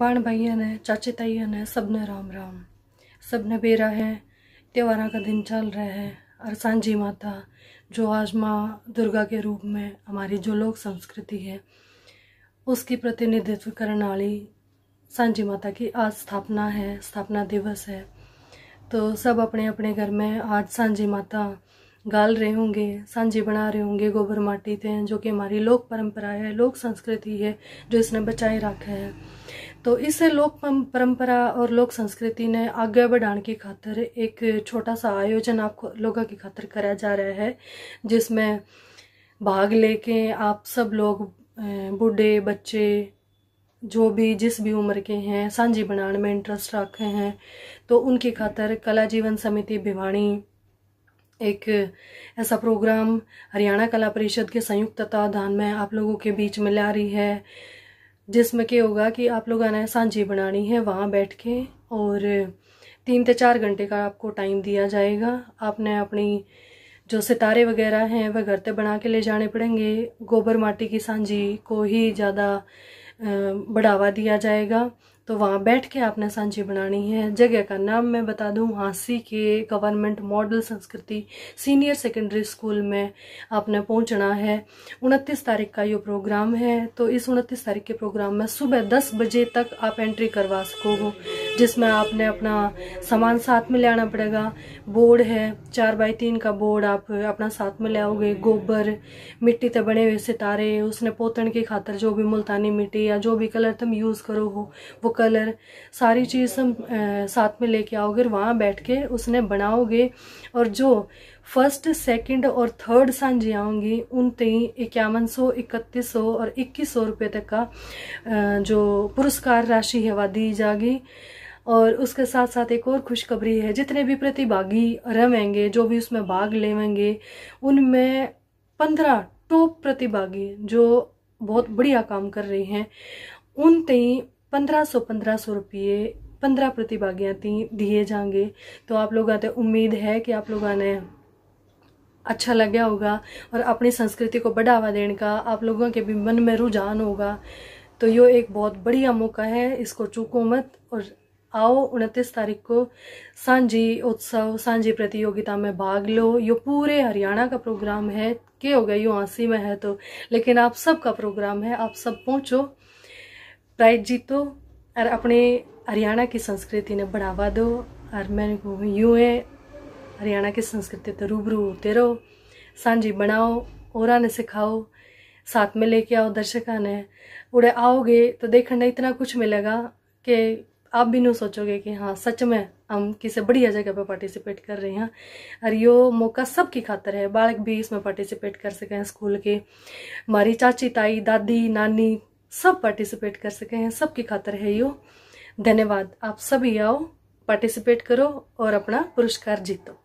बाण भाइयन है चाचे ताइया ने सब ने राम राम सब ने बेरा है त्यौहार का दिन चल रहा है और सांझी माता जो आज माँ दुर्गा के रूप में हमारी जो लोक संस्कृति है उसकी प्रतिनिधित्व करने वाली सांझी माता की आज स्थापना है स्थापना दिवस है तो सब अपने अपने घर में आज सांझी माता गाल रहे होंगे सांझी बना रहे होंगे गोबर माटी थे जो कि हमारी लोक परंपरा है लोक संस्कृति है जो इसने बचाए रखा है तो इस लोक परंपरा और लोक संस्कृति ने आगे बढ़ाने की खातर एक छोटा सा आयोजन आप लोगों की खातर कराया जा रहा है जिसमें भाग लेके आप सब लोग बूढ़े बच्चे जो भी जिस भी उम्र के हैं सांझी बनाने में इंटरेस्ट रखे हैं तो उनकी खातर कला जीवन समिति भिवाणी एक ऐसा प्रोग्राम हरियाणा कला परिषद के संयुक्त तत्वाधान में आप लोगों के बीच में ला रही है जिसमें क्या होगा कि आप लोग आना है सांझी बनानी है वहाँ बैठ के और तीन से चार घंटे का आपको टाइम दिया जाएगा आपने अपनी जो सितारे वगैरह हैं वह घर पर बना के ले जाने पड़ेंगे गोबर माटी की सांझी को ही ज़्यादा बढ़ावा दिया जाएगा तो वहाँ बैठ के आपने सांची बनानी है जगह का नाम मैं बता दूँ हाँसी के government model Sanskriti senior secondary school में आपने पहुँचना है उनतीस तारीख का ये प्रोग्राम है तो इस उनतीस तारीख के प्रोग्राम में सुबह दस बजे तक आप एंट्री करवा सको जिसमें आपने अपना सामान साथ में ले आना पड़ेगा बोर्ड है चार बाई तीन का बोर्ड आप अपना साथ में ले आओगे गोबर मिट्टी से तो बने हुए सितारे उसने पोतन की खातर जो भी मुल्तानी मिट्टी या जो भी कलर तुम यूज़ करो हो वो कलर सारी चीज़ तुम साथ में लेके आओगे वहाँ बैठ के उसने बनाओगे और जो फर्स्ट सेकंड और थर्ड सांझी आऊँगी उन तई इक्यावन सौ इकतीस सौ और इक्कीस सौ रुपये तक का जो पुरस्कार राशि है वह दी जाएगी और उसके साथ साथ एक और खुशखबरी है जितने भी प्रतिभागी रहेंगे जो भी उसमें भाग लेवेंगे उनमें पंद्रह टॉप प्रतिभागी जो बहुत बढ़िया काम कर रही हैं उन तई पंद्रह सौ पंद्रह सौ रुपये पंद्रह प्रतिभागियाँ ती दिए जाएंगे तो आप लोगों आते उम्मीद है कि आप लोगों ने अच्छा लग्या होगा और अपनी संस्कृति को बढ़ावा देने का आप लोगों के भी मन में रुझान होगा तो यो एक बहुत बढ़िया मौका है इसको चूको मत और आओ उनतीस तारीख को सांझी उत्सव सांझी प्रतियोगिता में भाग लो यो पूरे हरियाणा का प्रोग्राम है के हो गया यूँ हंसी में है तो लेकिन आप सब का प्रोग्राम है आप सब पहुँचो प्राइज जीतो और अपने हरियाणा की संस्कृति ने बढ़ावा दो और मैं यूँ है हरियाणा की संस्कृति तो रूबरू होते रहो सांझी बनाओ और ने सिखाओ साथ में लेके आओ दर्शकों ने उड़े आओगे तो देखने इतना कुछ मिलेगा कि आप भी नहीं सोचोगे कि हाँ सच में हम किसी बढ़िया जगह पर पार्टिसिपेट कर रहे हैं और यो मौका सबकी खातर है बालक भी इसमें पार्टिसिपेट कर सके हैं स्कूल के हमारी चाची ताई दादी नानी सब पार्टिसिपेट कर सके हैं सबकी खातर है यो धन्यवाद आप सभी आओ पार्टिसिपेट करो और अपना पुरस्कार जीतो